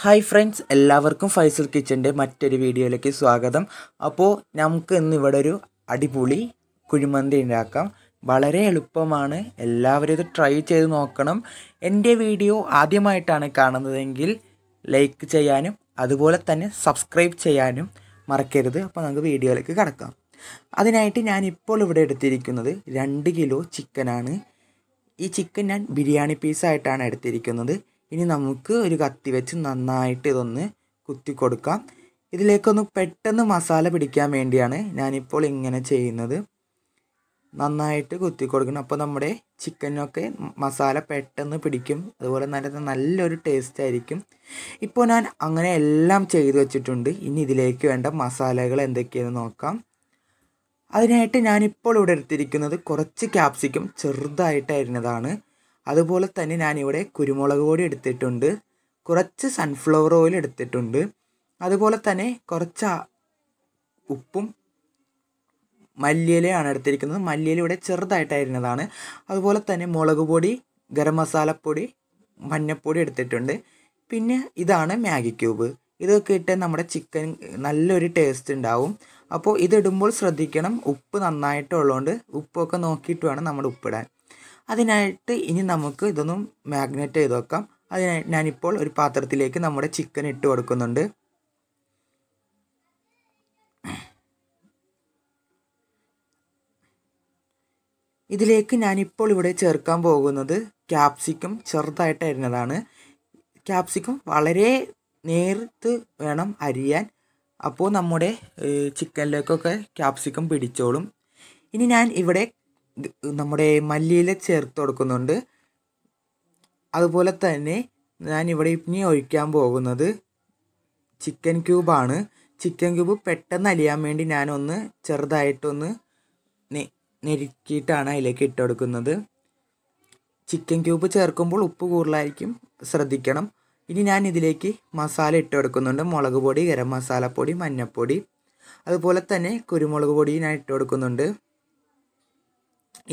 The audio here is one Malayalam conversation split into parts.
ഹായ് ഫ്രണ്ട്സ് എല്ലാവർക്കും ഫൈസൽ കിച്ചൻ്റെ മറ്റൊരു വീഡിയോയിലേക്ക് സ്വാഗതം അപ്പോൾ നമുക്ക് ഇന്ന് ഇവിടെ ഒരു അടിപൊളി കുഴിമന്തി ഉണ്ടാക്കാം വളരെ എളുപ്പമാണ് എല്ലാവരും ഇത് ട്രൈ ചെയ്ത് നോക്കണം എൻ്റെ വീഡിയോ ആദ്യമായിട്ടാണ് കാണുന്നതെങ്കിൽ ലൈക്ക് ചെയ്യാനും അതുപോലെ തന്നെ സബ്സ്ക്രൈബ് ചെയ്യാനും മറക്കരുത് അപ്പോൾ നമുക്ക് വീഡിയോയിലേക്ക് കിടക്കാം അതിനായിട്ട് ഞാൻ ഇപ്പോൾ ഇവിടെ എടുത്തിരിക്കുന്നത് രണ്ട് കിലോ ചിക്കനാണ് ഈ ചിക്കൻ ഞാൻ ബിരിയാണി പീസായിട്ടാണ് എടുത്തിരിക്കുന്നത് ഇനി നമുക്ക് ഒരു കത്തി വെച്ച് നന്നായിട്ട് ഇതൊന്ന് കുത്തി കൊടുക്കാം ഇതിലേക്കൊന്ന് പെട്ടെന്ന് മസാല പിടിക്കാൻ വേണ്ടിയാണ് ഞാനിപ്പോൾ ഇങ്ങനെ ചെയ്യുന്നത് നന്നായിട്ട് കുത്തി കൊടുക്കണം അപ്പോൾ നമ്മുടെ ചിക്കനൊക്കെ മസാല പെട്ടെന്ന് പിടിക്കും അതുപോലെ നല്ല നല്ലൊരു ടേസ്റ്റ് ആയിരിക്കും ഇപ്പോൾ ഞാൻ അങ്ങനെ എല്ലാം ചെയ്തു വെച്ചിട്ടുണ്ട് ഇനി ഇതിലേക്ക് വേണ്ട മസാലകൾ എന്തൊക്കെയാണെന്ന് നോക്കാം അതിനായിട്ട് ഞാനിപ്പോൾ ഇവിടെ എടുത്തിരിക്കുന്നത് കുറച്ച് ക്യാപ്സിക്കം ചെറുതായിട്ട് അരിഞ്ഞതാണ് അതുപോലെ തന്നെ ഞാനിവിടെ കുരുമുളക് പൊടി എടുത്തിട്ടുണ്ട് കുറച്ച് സൺഫ്ലവർ ഓയിൽ എടുത്തിട്ടുണ്ട് അതുപോലെ തന്നെ കുറച്ച് ഉപ്പും മല്ലിയിലയാണ് എടുത്തിരിക്കുന്നത് മല്ലിയില ഇവിടെ ചെറുതായിട്ടായിരുന്നതാണ് അതുപോലെ തന്നെ മുളക് പൊടി ഗരം മസാലപ്പൊടി മഞ്ഞപ്പൊടി എടുത്തിട്ടുണ്ട് പിന്നെ ഇതാണ് മാഗി ക്യൂബ് ഇതൊക്കെ ഇട്ട് നമ്മുടെ ചിക്കൻ നല്ലൊരു ടേസ്റ്റ് ഉണ്ടാവും അപ്പോൾ ഇതിടുമ്പോൾ ശ്രദ്ധിക്കണം ഉപ്പ് നന്നായിട്ടുള്ളതുകൊണ്ട് ഉപ്പൊക്കെ നോക്കിയിട്ട് വേണം നമ്മൾ ഉപ്പിടാൻ അതിനായിട്ട് ഇനി നമുക്ക് ഇതൊന്നും മാഗ്നേറ്റ് ചെയ്ത് വെക്കാം അതിനായി ഞാനിപ്പോൾ ഒരു പാത്രത്തിലേക്ക് നമ്മുടെ ചിക്കൻ ഇട്ട് കൊടുക്കുന്നുണ്ട് ഇതിലേക്ക് ഞാനിപ്പോൾ ഇവിടെ ചേർക്കാൻ പോകുന്നത് ക്യാപ്സിക്കം ചെറുതായിട്ട് അരിഞ്ഞതാണ് ക്യാപ്സിക്കം വളരെ നേർത്ത് വേണം അരിയാൻ അപ്പോൾ നമ്മുടെ ചിക്കനിലേക്കൊക്കെ ക്യാപ്സിക്കം പിടിച്ചോളും ഇനി ഞാൻ ഇവിടെ നമ്മുടെ മല്ലിയില ചേർത്ത് കൊടുക്കുന്നുണ്ട് അതുപോലെ തന്നെ ഞാൻ ഇവിടെ ഇനി ഒഴിക്കാൻ പോകുന്നത് ചിക്കൻ ക്യൂബാണ് ചിക്കൻ ക്യൂബ് പെട്ടെന്ന് അലിയാൻ വേണ്ടി ഞാനൊന്ന് ചെറുതായിട്ടൊന്ന് നെരുക്കിയിട്ടാണ് അതിലേക്ക് ഇട്ട് കൊടുക്കുന്നത് ചിക്കൻ ക്യൂബ് ചേർക്കുമ്പോൾ ഉപ്പ് കൂടുതലായിരിക്കും ശ്രദ്ധിക്കണം ഇനി ഞാൻ ഇതിലേക്ക് മസാല ഇട്ട് കൊടുക്കുന്നുണ്ട് മുളക് പൊടി ഗരം മസാലപ്പൊടി മഞ്ഞൾപ്പൊടി അതുപോലെ തന്നെ കുരുമുളക് പൊടി ഞാൻ ഇട്ട് കൊടുക്കുന്നുണ്ട്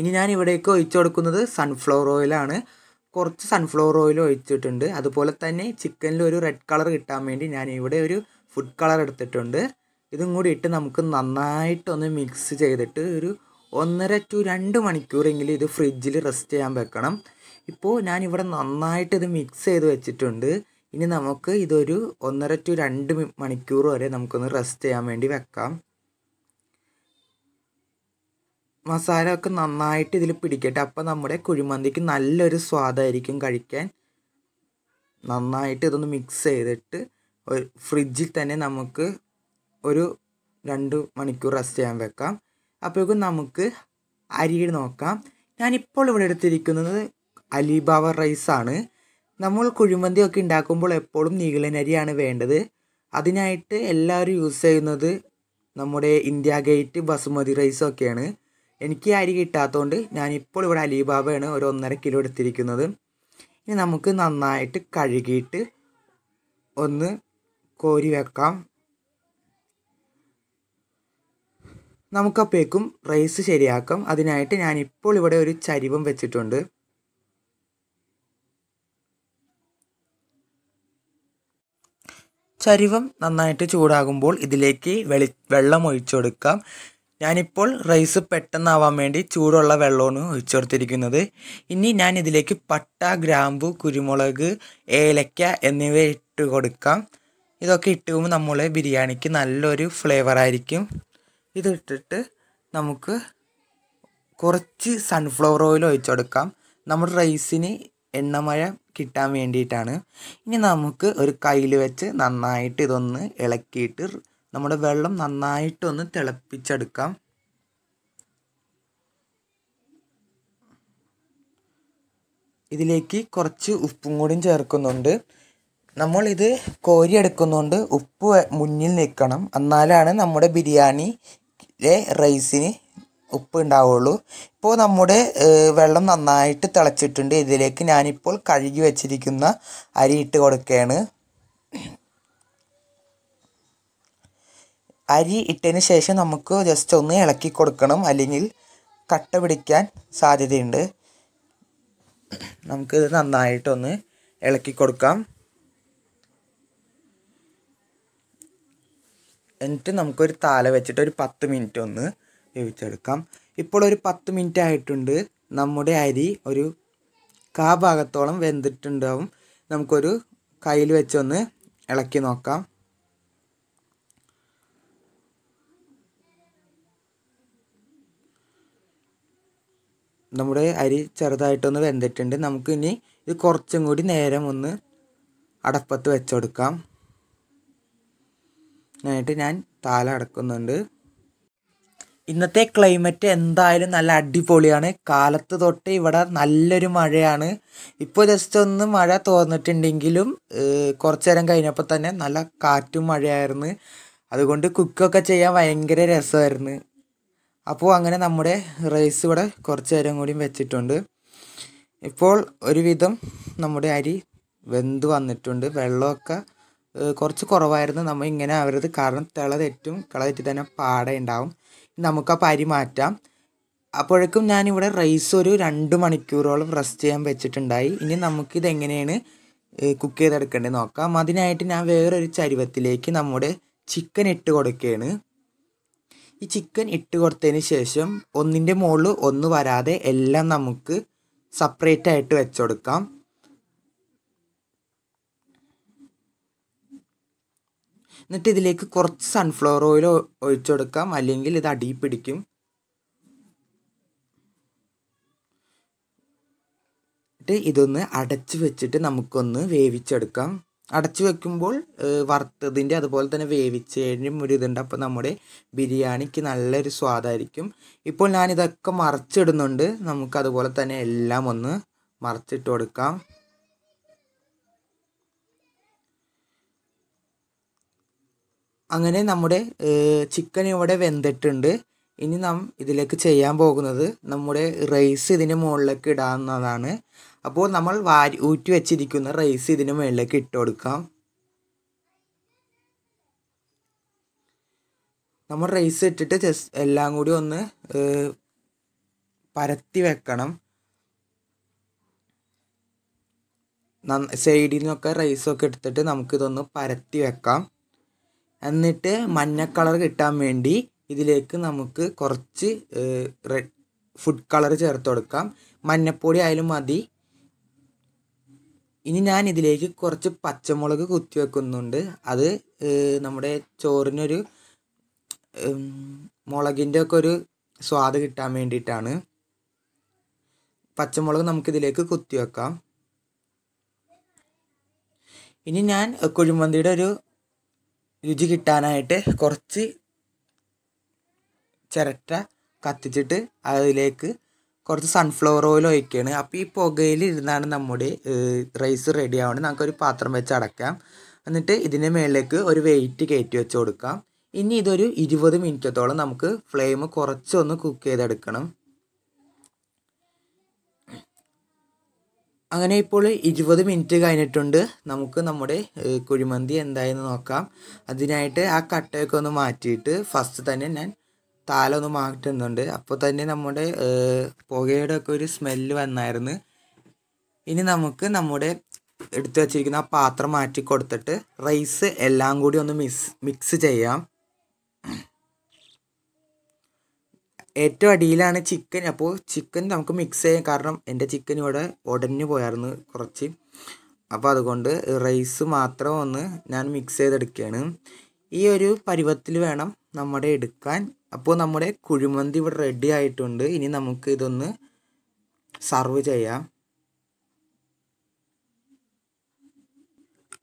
ഇനി ഞാൻ ഇവിടേക്ക് ഒഴിച്ചു കൊടുക്കുന്നത് സൺഫ്ലവർ ഓയിലാണ് കുറച്ച് സൺഫ്ലവർ ഓയിൽ ഒഴിച്ചിട്ടുണ്ട് അതുപോലെ തന്നെ ചിക്കനിൽ ഒരു റെഡ് കളർ കിട്ടാൻ വേണ്ടി ഞാൻ ഇവിടെ ഒരു ഫുഡ് കളർ എടുത്തിട്ടുണ്ട് ഇതും കൂടി ഇട്ട് നമുക്ക് നന്നായിട്ടൊന്ന് മിക്സ് ചെയ്തിട്ട് ഒരു ഒന്നര ടു രണ്ട് മണിക്കൂറെങ്കിലും ഇത് ഫ്രിഡ്ജിൽ റെസ്റ്റ് ചെയ്യാൻ വെക്കണം ഇപ്പോൾ ഞാൻ ഇവിടെ നന്നായിട്ട് ഇത് മിക്സ് ചെയ്ത് വെച്ചിട്ടുണ്ട് ഇനി നമുക്ക് ഇതൊരു ഒന്നര ടു രണ്ട് മണിക്കൂർ വരെ നമുക്കൊന്ന് റെസ്റ്റ് ചെയ്യാൻ വേണ്ടി വെക്കാം മസാല ഒക്കെ നന്നായിട്ട് ഇതിൽ പിടിക്കട്ടെ അപ്പോൾ നമ്മുടെ കുഴിമന്തിക്ക് നല്ലൊരു സ്വാദായിരിക്കും കഴിക്കാൻ നന്നായിട്ട് ഇതൊന്ന് മിക്സ് ചെയ്തിട്ട് ഒരു ഫ്രിഡ്ജിൽ തന്നെ നമുക്ക് ഒരു രണ്ട് മണിക്കൂർ റെസ്റ്റ് ചെയ്യാൻ വെക്കാം അപ്പോഴേക്കും നമുക്ക് അരി നോക്കാം ഞാനിപ്പോൾ ഇവിടെ എടുത്തിരിക്കുന്നത് അലിബാബ റൈസാണ് നമ്മൾ കുഴിമന്തിയൊക്കെ ഉണ്ടാക്കുമ്പോൾ എപ്പോഴും നീളനരിയാണ് വേണ്ടത് അതിനായിട്ട് എല്ലാവരും യൂസ് ചെയ്യുന്നത് നമ്മുടെ ഇന്ത്യ ഗേറ്റ് ബസുമതി റൈസൊക്കെയാണ് എനിക്ക് അരി കിട്ടാത്തതുകൊണ്ട് ഞാനിപ്പോൾ ഇവിടെ അലിബാബയാണ് ഒരു ഒന്നര കിലോ എടുത്തിരിക്കുന്നത് ഇനി നമുക്ക് നന്നായിട്ട് കഴുകിയിട്ട് ഒന്ന് കോരി വെക്കാം നമുക്കപ്പോഴേക്കും റൈസ് ശരിയാക്കാം അതിനായിട്ട് ഞാനിപ്പോൾ ഇവിടെ ഒരു ചരിവും വെച്ചിട്ടുണ്ട് ചരിവം നന്നായിട്ട് ചൂടാകുമ്പോൾ ഇതിലേക്ക് വെളി വെള്ളം ഒഴിച്ചു കൊടുക്കാം ഞാനിപ്പോൾ റൈസ് പെട്ടെന്നാവാൻ വേണ്ടി ചൂടുള്ള വെള്ളമാണ് ഒഴിച്ചു കൊടുത്തിരിക്കുന്നത് ഇനി ഞാൻ ഇതിലേക്ക് പട്ട ഗ്രാമ്പു കുരുമുളക് ഏലക്ക എന്നിവ ഇട്ട് കൊടുക്കാം ഇതൊക്കെ പോകുമ്പോൾ നമ്മളെ ബിരിയാണിക്ക് നല്ലൊരു ഫ്ലേവറായിരിക്കും ഇതിട്ടിട്ട് നമുക്ക് കുറച്ച് സൺഫ്ലവർ ഓയിൽ ഒഴിച്ചു കൊടുക്കാം നമ്മുടെ റൈസിന് എണ്ണമഴ കിട്ടാൻ വേണ്ടിയിട്ടാണ് ഇനി നമുക്ക് ഒരു കയ്യിൽ വെച്ച് നന്നായിട്ട് ഇതൊന്ന് ഇളക്കിയിട്ട് നമ്മുടെ വെള്ളം നന്നായിട്ടൊന്ന് തിളപ്പിച്ചെടുക്കാം ഇതിലേക്ക് കുറച്ച് ഉപ്പും കൂടിയും ചേർക്കുന്നുണ്ട് നമ്മളിത് കോരിയെടുക്കുന്നതുകൊണ്ട് ഉപ്പ് മുന്നിൽ നിൽക്കണം എന്നാലാണ് നമ്മുടെ ബിരിയാണിയിലെ റൈസിന് ഉപ്പ് ഉണ്ടാവുള്ളൂ ഇപ്പോൾ നമ്മുടെ വെള്ളം നന്നായിട്ട് തിളച്ചിട്ടുണ്ട് ഇതിലേക്ക് ഞാനിപ്പോൾ കഴുകി വെച്ചിരിക്കുന്ന അരി ഇട്ട് കൊടുക്കുകയാണ് അരി ഇട്ടതിന് ശേഷം നമുക്ക് ജസ്റ്റ് ഒന്ന് ഇളക്കി കൊടുക്കണം അല്ലെങ്കിൽ കട്ട പിടിക്കാൻ സാധ്യതയുണ്ട് നമുക്കിത് നന്നായിട്ടൊന്ന് ഇളക്കി കൊടുക്കാം എന്നിട്ട് നമുക്കൊരു താല വെച്ചിട്ട് ഒരു പത്ത് മിനിറ്റ് ഒന്ന് വേവിച്ചെടുക്കാം ഇപ്പോൾ ഒരു പത്ത് മിനിറ്റ് ആയിട്ടുണ്ട് നമ്മുടെ അരി ഒരു കാ ഭാഗത്തോളം വെന്തിട്ടുണ്ടാവും നമുക്കൊരു കയ്യിൽ വെച്ചൊന്ന് ഇളക്കി നോക്കാം നമ്മുടെ അരി ചെറുതായിട്ടൊന്ന് വെന്തിട്ടുണ്ട് നമുക്കിനി ഇത് കുറച്ചും കൂടി നേരം ഒന്ന് അടപ്പത്ത് വെച്ചെടുക്കാം എന്നിട്ട് ഞാൻ താലടക്കുന്നുണ്ട് ഇന്നത്തെ ക്ലൈമറ്റ് എന്തായാലും നല്ല അടിപൊളിയാണ് കാലത്ത് തൊട്ട് ഇവിടെ നല്ലൊരു മഴയാണ് ഇപ്പോൾ ജസ്റ്റ് ഒന്ന് മഴ തോന്നിട്ടുണ്ടെങ്കിലും കുറച്ചു നേരം കഴിഞ്ഞപ്പോൾ തന്നെ നല്ല കാറ്റും മഴയായിരുന്നു അതുകൊണ്ട് കുക്കൊക്കെ ചെയ്യാൻ ഭയങ്കര രസമായിരുന്നു അപ്പോൾ അങ്ങനെ നമ്മുടെ റൈസ് ഇവിടെ കുറച്ച് നേരം കൂടി വെച്ചിട്ടുണ്ട് ഇപ്പോൾ ഒരുവിധം നമ്മുടെ അരി വെന്ത് വന്നിട്ടുണ്ട് വെള്ളമൊക്കെ കുറച്ച് കുറവായിരുന്നു നമ്മൾ ഇങ്ങനെ അവരത് കാരണം തിള തെറ്റും കിള തെറ്റി തന്നെ ഉണ്ടാവും നമുക്കപ്പോൾ അരി മാറ്റാം അപ്പോഴേക്കും ഞാനിവിടെ റൈസ് ഒരു രണ്ട് മണിക്കൂറോളം റെസ്റ്റ് ചെയ്യാൻ വെച്ചിട്ടുണ്ടായി ഇനി നമുക്കിത് എങ്ങനെയാണ് കുക്ക് ചെയ്തെടുക്കേണ്ടത് നോക്കാം അതിനായിട്ട് ഞാൻ വേറൊരു ചരുവത്തിലേക്ക് നമ്മുടെ ചിക്കൻ ഇട്ട് കൊടുക്കുകയാണ് ഈ ചിക്കൻ ഇട്ട് കൊടുത്തതിന് ശേഷം ഒന്നിൻ്റെ മുകളിൽ ഒന്ന് വരാതെ എല്ലാം നമുക്ക് സെപ്പറേറ്റ് ആയിട്ട് വെച്ചുകൊടുക്കാം എന്നിട്ട് ഇതിലേക്ക് കുറച്ച് സൺഫ്ലവർ ഓയിൽ ഒഴിച്ചു കൊടുക്കാം അല്ലെങ്കിൽ ഇത് അടി പിടിക്കും ഇതൊന്ന് അടച്ചു വെച്ചിട്ട് നമുക്കൊന്ന് വേവിച്ചെടുക്കാം അടച്ചു വെക്കുമ്പോൾ വറുത്തതിൻ്റെ അതുപോലെ തന്നെ കഴിഞ്ഞും ഒരു ഇതുണ്ട് അപ്പോൾ നമ്മുടെ ബിരിയാണിക്ക് നല്ലൊരു സ്വാദായിരിക്കും ഇപ്പോൾ ഞാനിതൊക്കെ മറച്ചിടുന്നുണ്ട് നമുക്ക് അതുപോലെ തന്നെ എല്ലാം ഒന്ന് മറച്ചിട്ട് കൊടുക്കാം അങ്ങനെ നമ്മുടെ ചിക്കൻ ഇവിടെ വെന്തിട്ടുണ്ട് ഇനി നാം ഇതിലേക്ക് ചെയ്യാൻ പോകുന്നത് നമ്മുടെ റൈസ് ഇതിൻ്റെ മുകളിലേക്ക് ഇടാവുന്നതാണ് അപ്പോൾ നമ്മൾ വാരി ഊറ്റി വെച്ചിരിക്കുന്ന റൈസ് ഇതിന് മുകളിലേക്ക് ഇട്ട് കൊടുക്കാം നമ്മൾ റൈസ് ഇട്ടിട്ട് ജസ്റ്റ് എല്ലാം കൂടി ഒന്ന് പരത്തി വെക്കണം സൈഡിൽ നിന്നൊക്കെ റൈസൊക്കെ എടുത്തിട്ട് നമുക്കിതൊന്ന് പരത്തി വെക്കാം എന്നിട്ട് മഞ്ഞ കളർ കിട്ടാൻ വേണ്ടി ഇതിലേക്ക് നമുക്ക് കുറച്ച് റെഡ് ഫുഡ് കളർ ചേർത്ത് കൊടുക്കാം മഞ്ഞപ്പൊടി ആയാലും മതി ഇനി ഞാൻ ഇതിലേക്ക് കുറച്ച് പച്ചമുളക് കുത്തി വെക്കുന്നുണ്ട് അത് നമ്മുടെ ചോറിനൊരു മുളകിൻ്റെ ഒക്കെ ഒരു സ്വാദ് കിട്ടാൻ വേണ്ടിയിട്ടാണ് പച്ചമുളക് നമുക്കിതിലേക്ക് കുത്തി വെക്കാം ഇനി ഞാൻ കുഴിമന്തിയുടെ ഒരു രുചി കിട്ടാനായിട്ട് കുറച്ച് ചിരട്ട കത്തിച്ചിട്ട് അതിലേക്ക് കുറച്ച് സൺഫ്ലവർ ഓയിൽ ഒഴിക്കുകയാണ് അപ്പോൾ ഈ പുകയിൽ ഇരുന്നാണ് നമ്മുടെ റൈസ് റെഡി ആവുന്നത് നമുക്കൊരു പാത്രം വെച്ച് അടക്കാം എന്നിട്ട് ഇതിൻ്റെ മേളിലേക്ക് ഒരു വെയിറ്റ് കയറ്റി വെച്ച് കൊടുക്കാം ഇനി ഇതൊരു ഇരുപത് മിനിറ്റത്തോളം നമുക്ക് ഫ്ലെയിം കുറച്ചൊന്ന് കുക്ക് ചെയ്തെടുക്കണം അങ്ങനെ ഇപ്പോൾ ഇരുപത് മിനിറ്റ് കഴിഞ്ഞിട്ടുണ്ട് നമുക്ക് നമ്മുടെ കുഴിമന്തി എന്തായെന്ന് നോക്കാം അതിനായിട്ട് ആ കട്ടയൊക്കെ ഒന്ന് മാറ്റിയിട്ട് ഫസ്റ്റ് തന്നെ ഞാൻ താലൊന്ന് മാറ്റുന്നുണ്ട് അപ്പോൾ തന്നെ നമ്മുടെ പുകയുടെ ഒക്കെ ഒരു സ്മെല്ല് വന്നായിരുന്നു ഇനി നമുക്ക് നമ്മുടെ എടുത്തു വച്ചിരിക്കുന്ന ആ പാത്രം മാറ്റി കൊടുത്തിട്ട് റൈസ് എല്ലാം കൂടി ഒന്ന് മിക്സ് മിക്സ് ചെയ്യാം ഏറ്റവും അടിയിലാണ് ചിക്കൻ അപ്പോൾ ചിക്കൻ നമുക്ക് മിക്സ് ചെയ്യാം കാരണം എൻ്റെ ചിക്കൻ ഇവിടെ ഉടഞ്ഞു പോയായിരുന്നു കുറച്ച് അപ്പോൾ അതുകൊണ്ട് റൈസ് മാത്രം ഒന്ന് ഞാൻ മിക്സ് ചെയ്തെടുക്കുകയാണ് ഈ ഒരു പരുവത്തിൽ വേണം നമ്മുടെ എടുക്കാൻ അപ്പോൾ നമ്മുടെ കുഴിമന്തി ഇവിടെ റെഡി ആയിട്ടുണ്ട് ഇനി നമുക്ക് ഇതൊന്ന് സർവ് ചെയ്യാം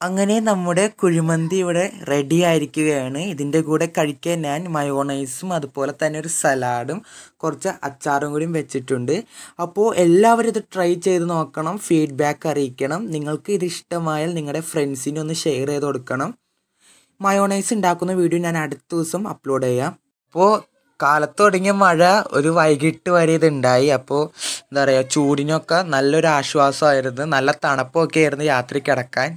അങ്ങനെ നമ്മുടെ കുഴിമന്തി ഇവിടെ റെഡി ആയിരിക്കുകയാണ് ഇതിൻ്റെ കൂടെ കഴിക്കാൻ ഞാൻ മയോണൈസും അതുപോലെ തന്നെ ഒരു സലാഡും കുറച്ച് അച്ചാറും കൂടിയും വെച്ചിട്ടുണ്ട് അപ്പോൾ എല്ലാവരും ഇത് ട്രൈ ചെയ്ത് നോക്കണം ഫീഡ്ബാക്ക് അറിയിക്കണം നിങ്ങൾക്ക് ഇത് ഇഷ്ടമായാൽ നിങ്ങളുടെ ഫ്രണ്ട്സിനെ ഒന്ന് ഷെയർ ചെയ്ത് കൊടുക്കണം മയോണൈസ് ഉണ്ടാക്കുന്ന വീഡിയോ ഞാൻ അടുത്ത ദിവസം അപ്ലോഡ് ചെയ്യാം അപ്പോൾ കാലത്ത് തുടങ്ങിയ മഴ ഒരു വൈകിട്ട് വരെ ഇതുണ്ടായി അപ്പോൾ എന്താ പറയുക ചൂടിനൊക്കെ നല്ലൊരു ആശ്വാസമായിരുന്നു നല്ല തണുപ്പൊക്കെ ആയിരുന്നു രാത്രി കിടക്കാൻ